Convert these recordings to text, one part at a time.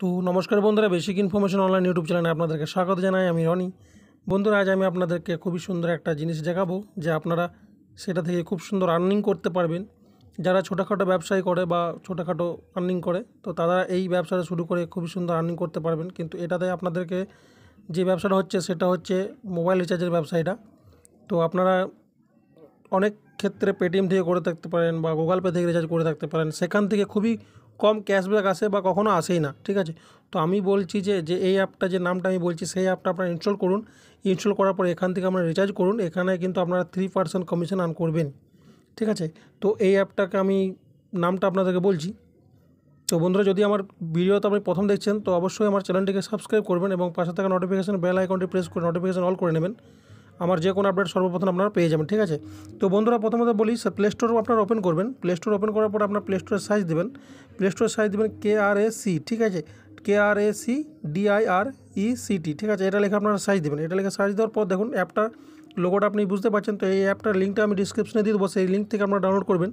তো নমস্কার বন্ধুরা বেসিক ইনফরমেশন অনলাইন ইউটিউব চ্যানেলে আপনাদেরকে স্বাগত জানাই আমি রনি বন্ধুরা আজ আমি আপনাদেরকে খুবই সুন্দর একটা জিনিস দেখাবো যে আপনারা সেটা থেকে খুব সুন্দর আর্নিং করতে পারবেন যারা ছোটোখাটো ব্যবসায় করে বা ছোটোখাটো আর্নিং করে তো তারা এই ব্যবসাটা শুরু করে খুবই সুন্দর আর্নিং করতে পারবেন কিন্তু এটাতে আপনাদেরকে যে ব্যবসাটা হচ্ছে সেটা হচ্ছে মোবাইল রিচার্জের ব্যবসায়টা তো আপনারা অনেক ক্ষেত্রে পেটিএম থেকে করে থাকতে পারেন বা গুগল পে থেকে রিচার্জ করে থাকতে পারেন সেখান থেকে খুবই কম ক্যাশব্যাক আসে বা কখনো আসেই না ঠিক আছে তো আমি বলছি যে যে এই অ্যাপটা যে নামটা আমি বলছি সেই অ্যাপটা আপনারা ইনস্টল করুন ইনস্টল করার পর এখান থেকে আপনারা রিচার্জ করুন এখানে কিন্তু আপনারা থ্রি পার্সেন্ট কমিশন আর্ন করবেন ঠিক আছে তো এই অ্যাপটাকে আমি নামটা আপনাদেরকে বলছি তো বন্ধুরা যদি আমার ভিডিওতে আপনি প্রথম দেখছেন তো অবশ্যই আমার চ্যানেলটিকে সাবস্ক্রাইব করবেন এবং পাশে থাকা নোটিফিকেশান বেল আইকনটি প্রেস করে নোটিফিকেশান অল করে নেবেন আমার যে কোনো আপডেট সর্বপ্রথম আপনারা পেয়ে যাবেন ঠিক আছে তো বন্ধুরা প্রথমত বলি প্লে স্টোর আপনারা ওপেন করবেন প্লে স্টোর ওপেন করার পর আপনার প্লে স্টোরের সাইজ দেবেন প্লে স্টোরের সাইজ দেবেন কে আর এ সি ঠিক আছে K R A C D I R E C T ঠিক আছে এটা লেখে আপনারা সাইজ দেবেন এটা লেখে সাইজ দেওয়ার পর দেখুন অ্যাপটার লোগোটা আপনি বুঝতে পারছেন তো এই অ্যাপটার লিঙ্কটা আমি ডিসক্রিপশনে দিয়ে দেবো সেই লিঙ্ক থেকে আপনারা ডাউনলোড করবেন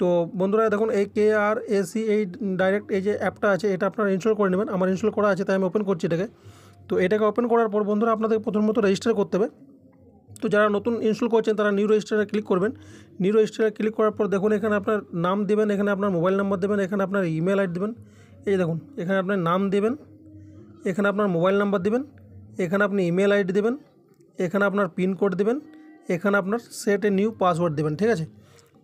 তো বন্ধুরা দেখুন এই কে আর সি এই ডাইরেক্ট এই যে অ্যাপটা আছে এটা আপনারা ইনস্টল করে নেবেন আমার ইনস্টল করা আছে তাই আমি ওপেন করছি এটাকে তো এটাকে ওপেন করার পর বন্ধুরা আপনাদের প্রথমত রেজিস্টার করতে হবে তো যারা নতুন ইনস্টল করছেন তারা নিউ রেজিস্টারে ক্লিক করবেন নিউ রেজিস্টারে ক্লিক করার পর দেখুন এখানে আপনার নাম দেবেন এখানে আপনার মোবাইল নাম্বার দেবেন এখানে আপনার ইমেল আইডি দেবেন এই দেখুন এখানে আপনার নাম দেবেন এখানে আপনার মোবাইল নাম্বার দেবেন এখানে আপনি ইমেল আইডি দেবেন এখানে আপনার পিনকোড দেবেন এখানে আপনার সেট এ নিউ পাসওয়ার্ড দেবেন ঠিক আছে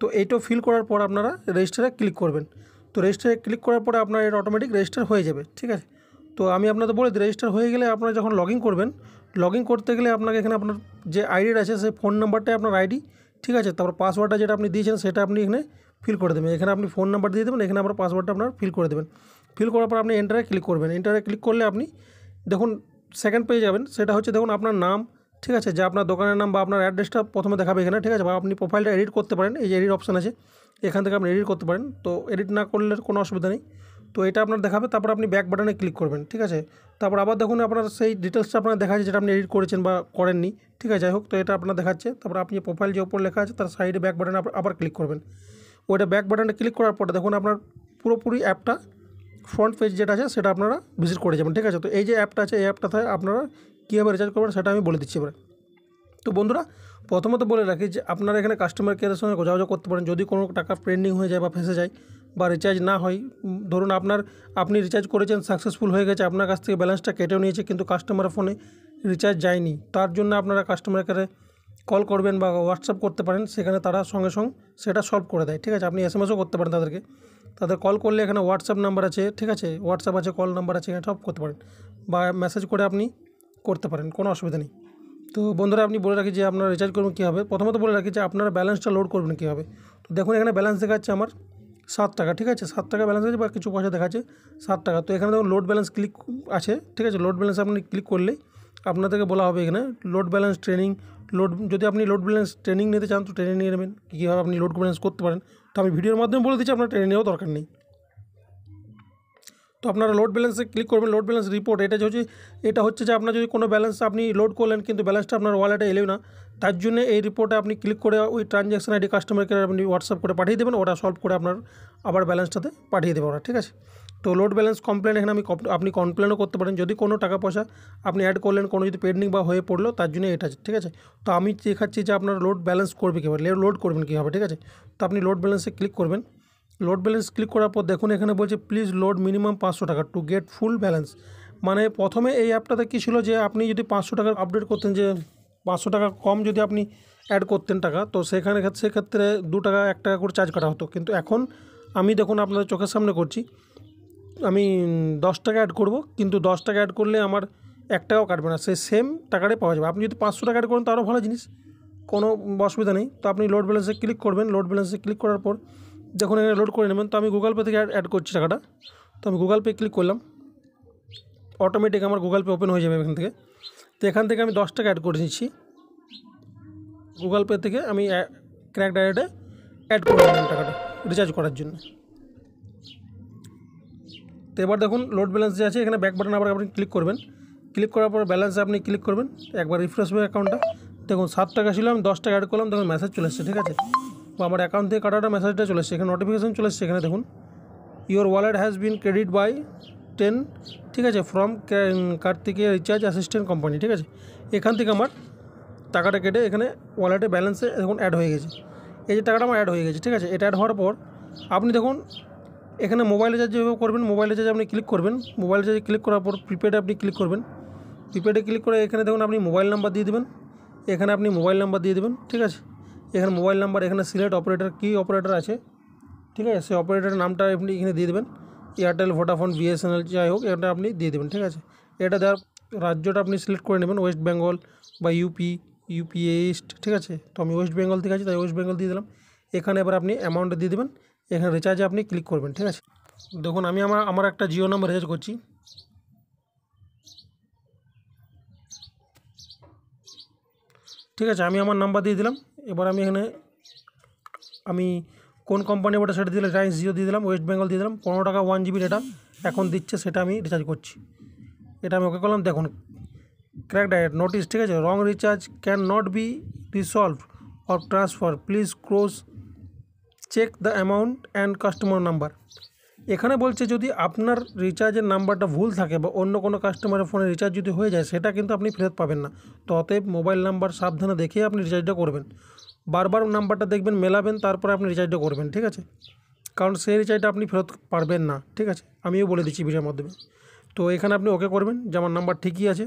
তো এইটা ফিল করার পর আপনারা রেজিস্টারে ক্লিক করবেন তো রেজিস্টারে ক্লিক করার পরে আপনার এটা অটোমেটিক রেজিস্টার হয়ে যাবে ঠিক আছে তো আমি আপনাদের বলে দিই রেজিস্টার হয়ে গেলে আপনারা যখন লগ করবেন লগ ইন করতে গেলে আপনাকে এখানে আপনার যে আইডিটা আছে সেই ফোন নাম্বারটাই আপনার আইডি ঠিক আছে তারপর পাসওয়ার্ডটা যেটা আপনি দিয়েছেন সেটা আপনি এখানে ফিল করে দেবেন এখানে আপনি ফোন নাম্বার দিয়ে দেবেন এখানে আপনার পাসওয়ার্ডটা আপনার ফিল করে দেবেন ফিল করার পর আপনি এন্টারে ক্লিক করবেন এন্টারে ক্লিক করলে আপনি দেখুন সেকেন্ড পেয়ে যাবেন সেটা হচ্ছে দেখুন আপনার নাম ঠিক আছে যে আপনার দোকানের নাম বা আপনার অ্যাড্রেসটা প্রথমে দেখাবে এখানে ঠিক আছে বা আপনি প্রোফাইলটা এডিট করতে পারেন এই যে এডিট অপশান আছে এখান থেকে আপনি এডিট করতে পারেন তো এডিট না করলে কোনো অসুবিধা নেই তো এটা আপনার দেখাবে তারপর আপনি ব্যাক বাটনে ক্লিক করবেন ঠিক আছে তারপর আবার দেখুন আপনার সেই ডিটেলসটা আপনার দেখাচ্ছে যেটা আপনি এডিট করেছেন বা করেননি ঠিক আছে যাই হোক তো এটা আপনার দেখাচ্ছে তারপর আপনি প্রোফাইল যে ওপর লেখা আছে তার সাইডে ব্যাক বাটনে আবার ক্লিক করবেন ওইটা ব্যাক বাটনে ক্লিক করার পরে দেখুন আপনার পুরোপুরি অ্যাপটা ফ্রন্ট পেজ যেটা আছে সেটা আপনারা ভিজিট করে যাবেন ঠিক আছে তো এই যে অ্যাপটা আছে এই অ্যাপটাতে আপনারা কীভাবে রিচার্জ করবেন সেটা আমি বলে দিচ্ছি এবার তো বন্ধুরা প্রথমত বলে রাখি যে আপনারা এখানে কাস্টমার কেয়ারের সঙ্গে যোগাযোগ করতে পারেন যদি কোনো টাকা পেন্ডিং হয়ে যায় বা ফেসে যায় বা রিচার্জ না হয় ধরুন আপনার আপনি রিচার্জ করেছেন সাকসেসফুল হয়ে গেছে আপনার কাছ থেকে ব্যালেন্সটা কেটেও নিয়েছে কিন্তু কাস্টমার ফোনে রিচার্জ যায়নি তার জন্য আপনারা কাস্টমার কেয়ারে কল করবেন বা হোয়াটসঅ্যাপ করতে পারেন সেখানে তারা সঙ্গে সঙ্গে সেটা সলভ করে দেয় ঠিক আছে আপনি এস এম এসও করতে পারেন তাদেরকে তাদের কল করলে এখানে হোয়াটসঅ্যাপ নাম্বার আছে ঠিক আছে হোয়াটসঅ্যাপ আছে কল নাম্বার আছে এখানে সব করতে পারেন বা মেসেজ করে আপনি করতে পারেন কোনো অসুবিধা নেই তো বন্ধুরা আপনি বলে রাখি যে আপনারা রিচার্জ করবেন হবে প্রথমত বলে রাখি যে আপনারা ব্যালেন্সটা লোড করবেন কীভাবে তো দেখুন এখানে ব্যালেন্স দেখাচ্ছে আমার সাত টাকা ঠিক আছে সাত টাকা ব্যালেন্স আছে বা কিছু পয়সা দেখাচ্ছে সাত টাকা তো এখানে দেখুন লোড ব্যালেন্স ক্লিক আছে ঠিক আছে লোড ব্যালেন্স আপনি ক্লিক করলেই আপনাদেরকে বলা হবে এখানে লোড ব্যালেন্স ট্রেনিং লোড যদি আপনি লোড ব্যালেন্স ট্রেনিং নিতে চান তো ট্রেনিং নিয়ে নেবেন কীভাবে আপনি লোড ব্যালেন্স করতে পারেন তো আমি ভিডিওর মাধ্যমে বলে দিচ্ছি আপনার ট্রেনিং নেওয়া দরকার নেই তো আপনারা লোড ব্যালেন্সে ক্লিক করবেন লোড ব্যালেন্স রিপোর্ট এটা হচ্ছে এটা হচ্ছে যে আপনার যদি কোনো ব্যালেন্স আপনি লোড করলেন কিন্তু ব্যালেন্সটা আপনার ওয়ালেটে এলেও না তার জন্য এই রিপোর্টে আপনি ক্লিক করে ওই ট্রানজ্যাকশন আইডি কাস্টমার কেয়ার আপনি হোয়াটসঅ্যাপ করে পাঠিয়ে দেবেন ওটা সলভ করে আপনার আবার ব্যালেন্সটাতে পাঠিয়ে দেবে ওরা ঠিক আছে তো লোড ব্যালেন্স কমপ্লেন এখানে আমি আপনি কমপ্লেনও করতে পারেন যদি কোনো টাকা পয়সা আপনি অ্যাড করলেন কোনো যদি পেন্ডিং বা হয়ে পড়লো তার জন্য এটা ঠিক আছে তো আমি দেখাচ্ছি যে আপনার লোড ব্যালেন্স করবে কীভাবে লোড করবেন কীভাবে ঠিক আছে তো আপনি লোড ব্যালেন্সে ক্লিক করবেন লোড ব্যালেন্স ক্লিক করার পর দেখুন এখানে বলছে প্লিজ লোড মিনিমাম পাঁচশো টাকা টু গেট ফুল ব্যালেন্স মানে প্রথমে এই অ্যাপটাতে কী ছিল যে আপনি যদি পাঁচশো টাকার আপডেট করতেন যে পাঁচশো টাকা কম যদি আপনি অ্যাড করতেন টাকা তো সেখানে সেক্ষেত্রে দু টাকা এক টাকা করে চার্জ কাটা হতো কিন্তু এখন আমি দেখুন আপনাদের চোখের সামনে করছি আমি দশ টাকা অ্যাড করব কিন্তু দশ টাকা অ্যাড করলে আমার এক টাকাও কাটবে না সেই সেম টাকাটাই পাওয়া যাবে আপনি যদি পাঁচশো টাকা অ্যাড করেন তারও ভালো জিনিস কোনো অসুবিধা নেই তো আপনি লোড ব্যালেন্সে ক্লিক করবেন লোড ব্যালেন্সে ক্লিক করার পর দেখুন এখানে লোড করে নেবেন তো আমি গুগল পে থেকে অ্যাড করছি টাকাটা তো আমি গুগল পে ক্লিক করলাম অটোমেটিক আমার গুগল পে ওপেন হয়ে যাবে এখান থেকে তো এখান থেকে আমি দশ টাকা অ্যাড করে নিচ্ছি গুগল পে থেকে আমি ক্র্যাক ডায়েটে অ্যাড করে নিলাম টাকাটা রিচার্জ করার জন্য তো এবার দেখুন লোড ব্যালেন্স যে আছে এখানে ব্যাক বাটন আবার আপনি ক্লিক করবেন ক্লিক করার পর ব্যালেন্সে আপনি ক্লিক করবেন একবার রিফ্রেশ হবে অ্যাকাউন্টটা দেখুন সাত টাকা ছিল আমি দশ টাকা অ্যাড করলাম দেখুন মেসেজ চলে এসেছে ঠিক আছে আমার অ্যাকাউন্ট থেকে কাটাটা মেসেজটা চলে এসছে এখানে নোটিফিকেশান চলে এসছে এখানে দেখুন your wallet has been credit by ten ঠিক আছে ফ্রম কার্তিকে রিচার্জ অ্যাসিস্ট্যান্ট কোম্পানি ঠিক আছে এখান থেকে আমার টাকাটা কেটে এখানে ওয়ালেটে ব্যালেন্সে দেখুন অ্যাড হয়ে গেছে এই যে টাকাটা আমার অ্যাড হয়ে গেছে ঠিক আছে এটা অ্যাড হওয়ার পর আপনি দেখুন এখানে মোবাইল রিচার্জ যেভাবে করবেন মোবাইল রিচার্জ আপনি ক্লিক করবেন মোবাইল রিচার্জে ক্লিক করার পর প্রিপেডে আপনি ক্লিক করবেন প্রিপেডে ক্লিক করে এখানে দেখুন আপনি মোবাইল নাম্বার দিয়ে দেবেন এখানে আপনি মোবাইল নাম্বার দিয়ে দেবেন ঠিক আছে এখানে মোবাইল নাম্বার এখানে সিলেট অপারেটর কী অপারেটর আছে ঠিক আছে সেই অপারেটরের নামটা আপনি এখানে দিয়ে দেবেন এয়ারটেল ভোডাফোন বিএসএনএল যাই হোক এটা আপনি দিয়ে দেবেন ঠিক আছে এটা দেওয়ার রাজ্যটা আপনি সিলেক্ট করে নেবেন ওয়েস্ট বেঙ্গল বা ইউপি ইউপি ইস্ট ঠিক আছে তো আমি ওয়েস্ট বেঙ্গল থেকে আছি তাই ওয়েস্ট বেঙ্গল দিয়ে দিলাম এখানে এবার আপনি অ্যামাউন্টটা দিয়ে দেবেন এখানে রিচার্জে আপনি ক্লিক করবেন ঠিক আছে দেখুন আমি আমার আমার একটা জিও নাম্বার রিচার্জ করছি ঠিক আছে আমি আমার নাম্বার দিয়ে দিলাম এবার আমি এখানে আমি কোন কোম্পানি ওটা সেটা দিলে রিলায়েন্স জিও দিয়ে দিলাম ওয়েস্ট বেঙ্গল দিয়ে দিলাম পনেরো টাকা ওয়ান জিবি ডেটা এখন দিচ্ছে সেটা আমি রিচার্জ করছি এটা আমি ওকে করলাম দেখুন ক্র্যাক ডায়েট নোটিস ঠিক আছে wrong recharge can not be resolve of transfer please cross check the amount and customer number এখানে বলছে যদি আপনার রিচার্জের নাম্বারটা ভুল থাকে বা অন্য কোনো কাস্টমারের ফোনে রিচার্জ যদি হয়ে যায় সেটা কিন্তু আপনি ফেরত পাবেন না তো অতএব মোবাইল নাম্বার সাবধানে দেখে আপনি রিচার্জটা করবেন বারবার নাম্বারটা দেখবেন মেলাবেন তারপরে আপনি রিচার্জটা করবেন ঠিক আছে কারণ সেই রিচার্জটা আপনি ফেরত পারবেন না ঠিক আছে আমিও বলে দিচ্ছি ভিডিওর মাধ্যমে তো এখানে আপনি ওকে করবেন যে আমার নাম্বার ঠিকই আছে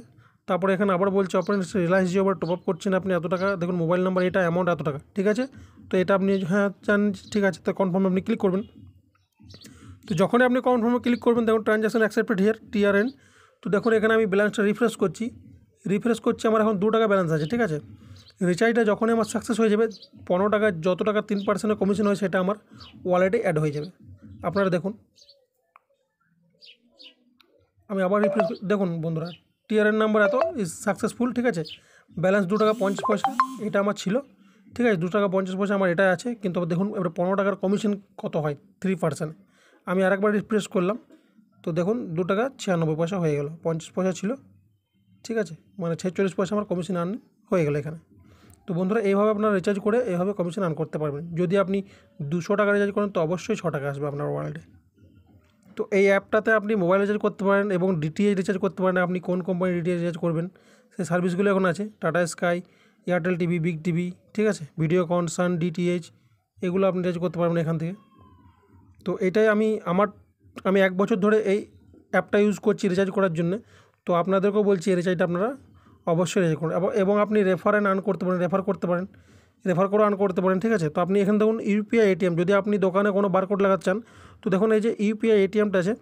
তারপরে এখানে আবার বলছে আপনার রিলায়েন্স জিও আবার টপ আপ করছেন আপনি এত টাকা দেখুন মোবাইল নাম্বার এটা অ্যামাউন্ট এত টাকা ঠিক আছে তো এটা আপনি হ্যাঁ চান ঠিক আছে তো কনফার্ম আপনি ক্লিক করবেন তো যখনই আপনি কনফার্মে ক্লিক করবেন দেখুন ট্রানজ্যাকশন অ্যাকসেপ্টেড হিয়ার টিআরএন তো দেখুন এখানে আমি ব্যালেন্সটা রিফ্রেশ করছি রিফ্রেশ করছি আমার এখন দু টাকা ব্যালেন্স আছে ঠিক আছে রিচার্জটা যখনই আমার সাকসেস হয়ে যাবে পনেরো টাকা যত টাকা তিন পার্সেন্টের কমিশন হয় সেটা আমার ওয়ালেটে অ্যাড হয়ে যাবে আপনারা দেখুন আমি আবার রিফ্রেশ দেখুন বন্ধুরা TRN number it is successful ঠিক আছে ব্যালেন্স দু টাকা পঞ্চাশ পয়সা এটা আমার ছিল ঠিক আছে দু টাকা পঞ্চাশ পয়সা আমার এটা আছে কিন্তু দেখুন এবার পনেরো টাকার কমিশন কত হয় থ্রি পার্সেন্ট আমি আরেকবার রিপ্রেস করলাম তো দেখুন দু টাকা ছিয়ানব্বই পয়সা হয়ে গেল পঞ্চাশ পয়সা ছিল ঠিক আছে মানে ছেচল্লিশ পয়সা আমার কমিশন আর্ন হয়ে গেল এখানে তো বন্ধুরা এইভাবে আপনারা রিচার্জ করে এইভাবে কমিশন আর্ন করতে পারবেন যদি আপনি দুশো টাকা রিচার্জ করেন তো অবশ্যই ছ টাকা আসবে আপনার ওয়ার্ল্ডে তো এই অ্যাপটাতে আপনি মোবাইল রিচার্জ করতে পারেন এবং ডিটিএইচ রিচার্জ করতে পারেন আপনি কোন কোম্পানি ডিটিএইচ রিচার্জ করবেন সেই সার্ভিসগুলো এখন আছে Tata sky Airtel TV big TV ঠিক আছে ভিডিও কনসার্ন ডিটিএইচ এগুলো আপনি রিচার্জ করতে পারবেন এখান থেকে তো এটাই আমি আমার আমি এক বছর ধরে এই অ্যাপটা ইউজ করছি রিচার্জ করার জন্য তো আপনাদেরকেও বলছি এই রিচার্জটা আপনারা অবশ্যই রিচার্জ করুন এবং আপনি রেফার অ্যান্ড আর্ন করতে পারেন রেফার করতে পারেন রেফার করে আর্ন করতে পারেন ঠিক আছে তো আপনি এখানে দেখুন ইউপিআই এটিএম যদি আপনি দোকানে কোনো বারকোড লাগাতে চান তো দেখুন এই যে ইউপিআই এটিএমটা আছে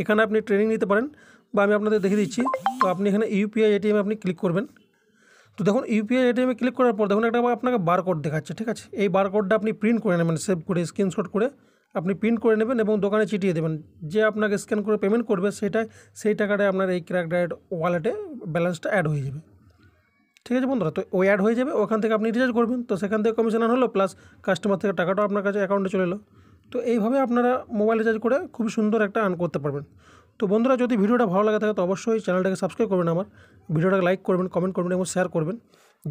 এখানে আপনি ট্রেনিং নিতে পারেন বা আমি আপনাদের দেখিয়ে দিচ্ছি তো আপনি এখানে ইউপিআই এটিএমে আপনি ক্লিক করবেন তো দেখুন ইউপিআই এটিএমে ক্লিক করার পর দেখুন একটা আপনাকে বারকোড দেখাচ্ছে ঠিক আছে এই বারকোডটা আপনি প্রিন্ট করে নেবেন সেভ করে স্ক্রিনশট করে আপনি প্রিন্ট করে নেবেন এবং দোকানে চিটিয়ে দেবেন যে আপনাকে স্ক্যান করে পেমেন্ট করবে সেটা সেই টাকাটায় আপনার এই ক্র্যাক ডায়েট ওয়ালেটে ব্যালেন্সটা অ্যাড হয়ে যাবে ঠিক আছে বন্ধুরা তো ওই অ্যাড হয়ে যাবে ওখান থেকে আপনি রিচার্জ করবেন তো সেখান থেকে কমিশন আন হলো প্লাস কাস্টমার থেকে টাকাটাও আপনার কাছে অ্যাকাউন্টে চলে এলো তো এইভাবে আপনারা মোবাইল রিচার্জ করে খুব সুন্দর একটা আর্ন করতে পারবেন তো বন্ধুরা যদি ভিডিওটা ভালো লাগে থাকে তো অবশ্যই চ্যানেলটাকে সাবস্ক্রাইব করবেন আমার ভিডিওটাকে লাইক করবেন কমেন্ট করবেন এবং শেয়ার করবেন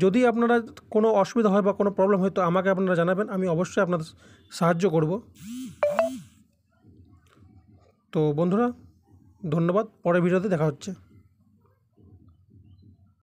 যদি আপনারা কোনো অসুবিধা হয় বা কোনো প্রবলেম হয় তো আমাকে আপনারা জানাবেন আমি অবশ্যই আপনাদের সাহায্য করব তো বন্ধুরা ধন্যবাদ পরের ভিডিওতে দেখা হচ্ছে